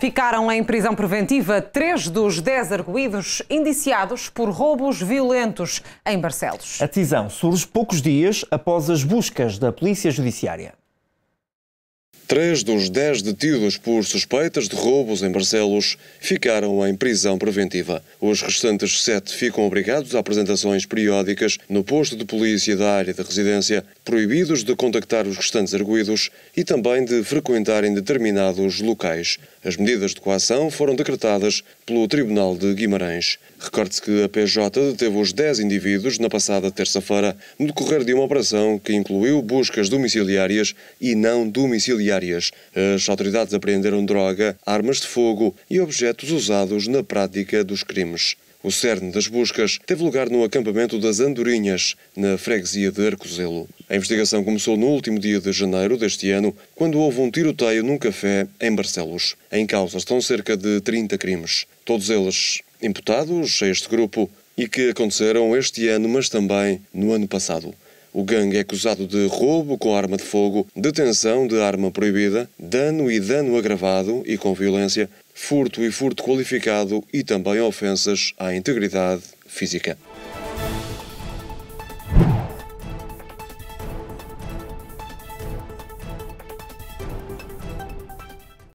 Ficaram em prisão preventiva três dos dez arguídos indiciados por roubos violentos em Barcelos. A decisão surge poucos dias após as buscas da Polícia Judiciária. Três dos dez detidos por suspeitas de roubos em Barcelos ficaram em prisão preventiva. Os restantes sete ficam obrigados a apresentações periódicas no posto de polícia da área de residência, proibidos de contactar os restantes arguídos e também de frequentarem determinados locais. As medidas de coação foram decretadas pelo Tribunal de Guimarães. Recorde-se que a PJ deteve os dez indivíduos na passada terça-feira, no decorrer de uma operação que incluiu buscas domiciliárias e não domiciliárias diárias. As autoridades apreenderam droga, armas de fogo e objetos usados na prática dos crimes. O cerne das buscas teve lugar no acampamento das Andorinhas, na freguesia de Arcozelo. A investigação começou no último dia de janeiro deste ano, quando houve um tiroteio num café em Barcelos. Em causa estão cerca de 30 crimes, todos eles imputados a este grupo e que aconteceram este ano, mas também no ano passado. O gangue é acusado de roubo com arma de fogo, detenção de arma proibida, dano e dano agravado e com violência, furto e furto qualificado e também ofensas à integridade física.